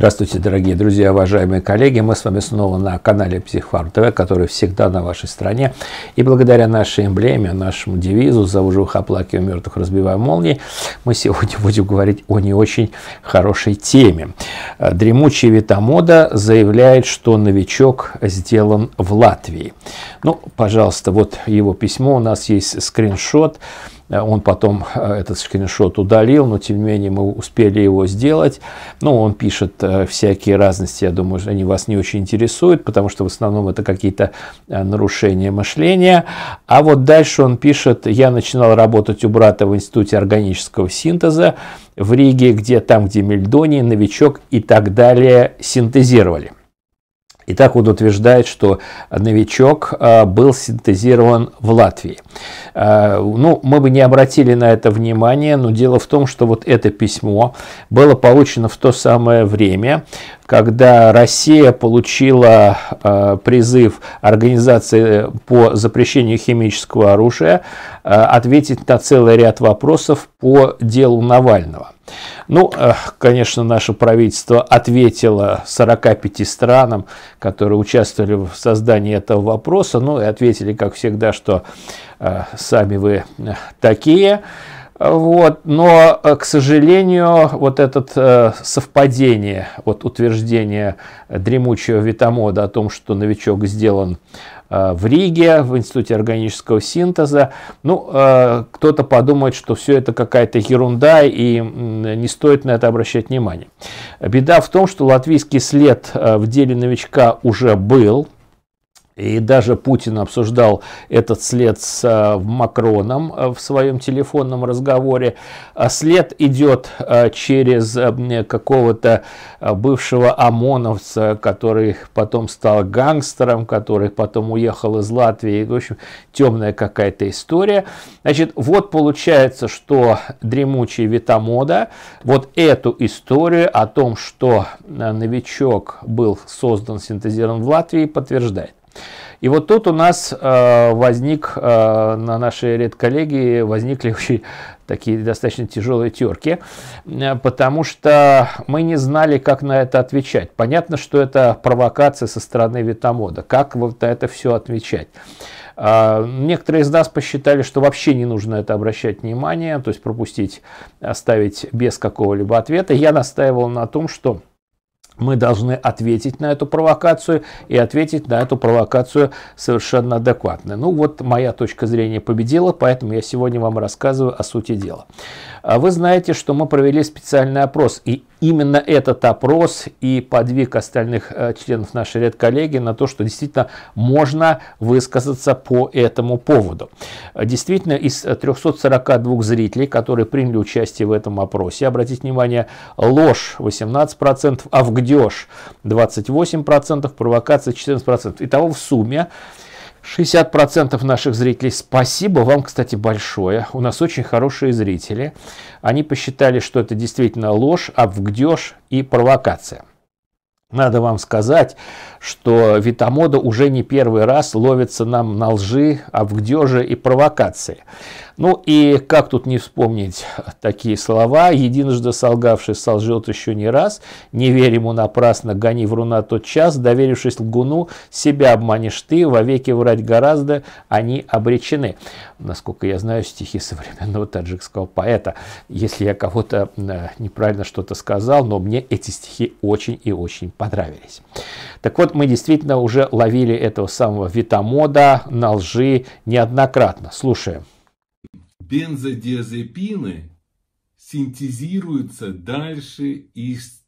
Здравствуйте, дорогие друзья, уважаемые коллеги. Мы с вами снова на канале Психфарм ТВ, который всегда на вашей стране. И благодаря нашей эмблеме, нашему девизу «За живых оплакиваем мертвых, разбиваем молнии», мы сегодня будем говорить о не очень хорошей теме. Дремучий Витамода заявляет, что новичок сделан в Латвии. Ну, пожалуйста, вот его письмо, у нас есть скриншот. Э, он потом э, этот скриншот удалил, но тем не менее мы успели его сделать. Ну, он пишет э, всякие разности, я думаю, они вас не очень интересуют, потому что в основном это какие-то нарушения мышления. А вот дальше он пишет, я начинал работать у брата в Институте органического синтеза в Риге, где там, где мельдоний, новичок и так далее синтезировали. Итак, он утверждает, что новичок а, был синтезирован в Латвии. А, ну, мы бы не обратили на это внимание, но дело в том, что вот это письмо было получено в то самое время, когда Россия получила э, призыв Организации э, по запрещению химического оружия э, ответить на целый ряд вопросов по делу Навального. Ну, конечно, наше правительство ответило 45 странам, которые участвовали в создании этого вопроса, ну и ответили, как всегда, что э, сами вы э, такие. Вот, но, э, к сожалению, вот это э, совпадение, вот утверждение дремучего Витамода о том, что новичок сделан э, в Риге, в Институте органического синтеза. Ну, кто-то подумает, что все это какая-то ерунда и не стоит на это обращать внимание. Беда в том, что латвийский след в деле новичка уже был – и даже Путин обсуждал этот след с э, Макроном э, в своем телефонном разговоре. А след идет э, через какого-то бывшего ОМОНовца, который потом стал гангстером, который потом уехал из Латвии. В общем, темная какая-то история. Значит, вот получается, что дремучий Витамода вот эту историю о том, что новичок был создан, синтезирован в Латвии, подтверждает. И вот тут у нас э, возник, э, на нашей редколлегии возникли очень такие достаточно тяжелые терки, э, потому что мы не знали, как на это отвечать. Понятно, что это провокация со стороны Витамода. Как вот на это все отвечать? Некоторые из нас посчитали, что вообще не нужно это обращать внимание, то есть пропустить, оставить без какого-либо ответа. Я настаивал на том, что мы должны ответить на эту провокацию и ответить на эту провокацию совершенно адекватно. Ну вот моя точка зрения победила, поэтому я сегодня вам рассказываю о сути дела. А вы знаете, что мы провели специальный опрос, и именно этот опрос и подвиг остальных э, членов нашей редколлегии на то, что действительно можно высказаться по этому поводу. Действительно, из 342 зрителей, которые приняли участие в этом опросе, обратите внимание, ложь 18%, авгдеж 28%, провокация 14%. Итого в сумме 60% наших зрителей. Спасибо вам, кстати, большое. У нас очень хорошие зрители. Они посчитали, что это действительно ложь, обвгдеж и провокация. Надо вам сказать, что Витамода уже не первый раз ловится нам на лжи, обвгдеже и провокации. Ну и как тут не вспомнить такие слова, единожды солгавший солжет еще не раз, не верь ему напрасно, гони вруна тот час, доверившись лгуну, себя обманешь ты, вовеки врать гораздо, они обречены. Насколько я знаю стихи современного таджикского поэта, если я кого-то э, неправильно что-то сказал, но мне эти стихи очень и очень понравились. Так вот, мы действительно уже ловили этого самого Витамода на лжи неоднократно. Слушаем бензодиазепины синтезируются дальше из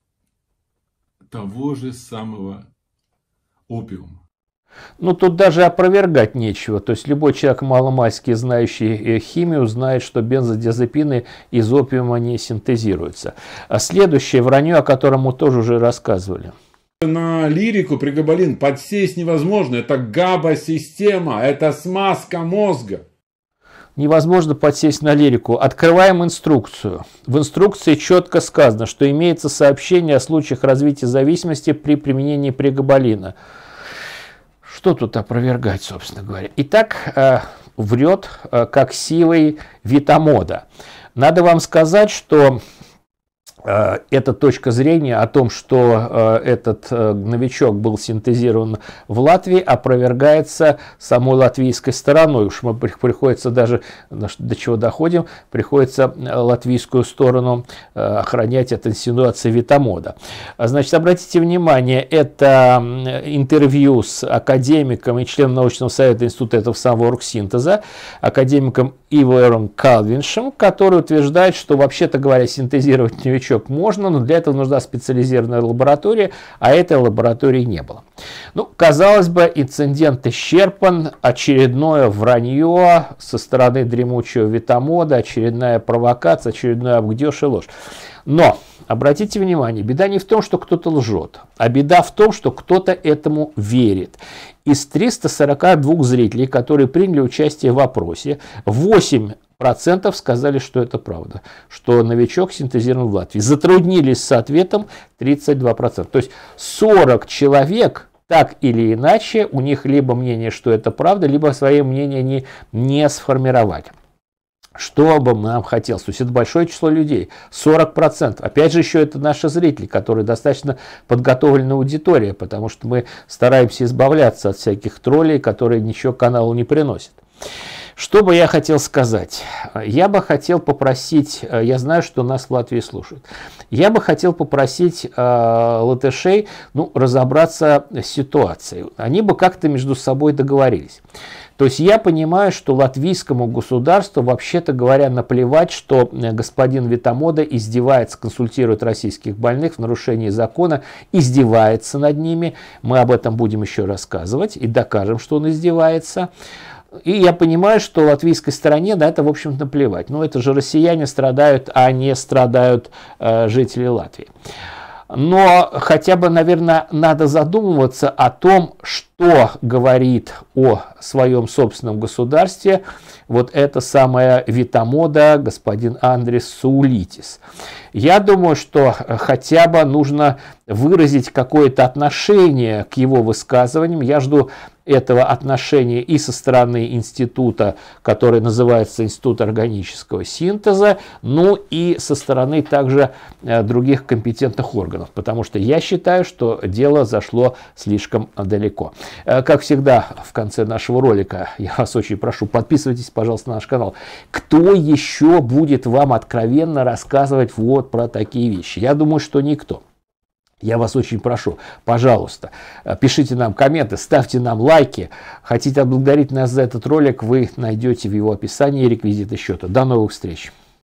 того же самого опиума. Ну, тут даже опровергать нечего. То есть, любой человек, маломальски знающий э, химию, знает, что бензодиазепины из опиума не синтезируются. А следующее вранье, о котором мы тоже уже рассказывали. На лирику при Габалин подсесть невозможно. Это габа-система, это смазка мозга невозможно подсесть на лирику. Открываем инструкцию. В инструкции четко сказано, что имеется сообщение о случаях развития зависимости при применении прегабалина. Что тут опровергать, собственно говоря? Итак, э, врет э, как силой витамода. Надо вам сказать, что Э, эта точка зрения о том, что э, этот э, новичок был синтезирован в Латвии, опровергается самой латвийской стороной. Уж мы приходится даже, до чего доходим, приходится латвийскую сторону охранять от инсинуации Витамода. А, значит, обратите внимание, это интервью с академиком и членом научного совета Института этого самого оргсинтеза, академиком Ивором Калвиншем, который утверждает, что вообще-то говоря, синтезировать новичок щек можно, но для этого нужна специализированная лаборатория, а этой лаборатории не было. Ну, казалось бы, инцидент исчерпан, очередное вранье со стороны дремучего витамода, очередная провокация, очередной обгдеж и ложь. Но Обратите внимание, беда не в том, что кто-то лжет, а беда в том, что кто-то этому верит. Из 342 зрителей, которые приняли участие в опросе, 8 процентов сказали, что это правда, что новичок синтезирован в Латвии. Затруднились с ответом 32 процента. То есть 40 человек так или иначе, у них либо мнение, что это правда, либо свое мнение не, не сформировать. Что бы нам хотелось? То есть это большое число людей, 40%. Опять же, еще это наши зрители, которые достаточно подготовленная аудитория, потому что мы стараемся избавляться от всяких троллей, которые ничего каналу не приносят. Что бы я хотел сказать? Я бы хотел попросить, э, я знаю, что нас в Латвии слушают, я бы хотел попросить э, латышей ну, разобраться с ситуацией. Они бы как-то между собой договорились. То есть я понимаю, что латвийскому государству, вообще-то говоря, наплевать, что э, господин Витамода издевается, консультирует российских больных в нарушении закона, издевается над ними. Мы об этом будем еще рассказывать и докажем, что он издевается. И я понимаю, что латвийской стороне на это, в общем-то, плевать. Но это же россияне страдают, а не страдают э, жители Латвии. Но хотя бы, наверное, надо задумываться о том, что говорит о своем собственном государстве вот эта самая витамода господин Андрес Саулитис. Я думаю, что э, хотя бы нужно выразить какое-то отношение к его высказываниям. Я жду этого отношения и со стороны института, который называется Институт органического синтеза, ну и со стороны также э, других компетентных органов, потому что я считаю, что дело зашло слишком далеко. Э, как всегда, в конце нашего ролика я вас очень прошу, подписывайтесь, пожалуйста, на наш канал. Кто еще будет вам откровенно рассказывать вот про такие вещи? Я думаю, что никто. Я вас очень прошу, пожалуйста, э, пишите нам комменты, ставьте нам лайки. Хотите отблагодарить нас за этот ролик, вы найдете в его описании реквизиты счета. До новых встреч!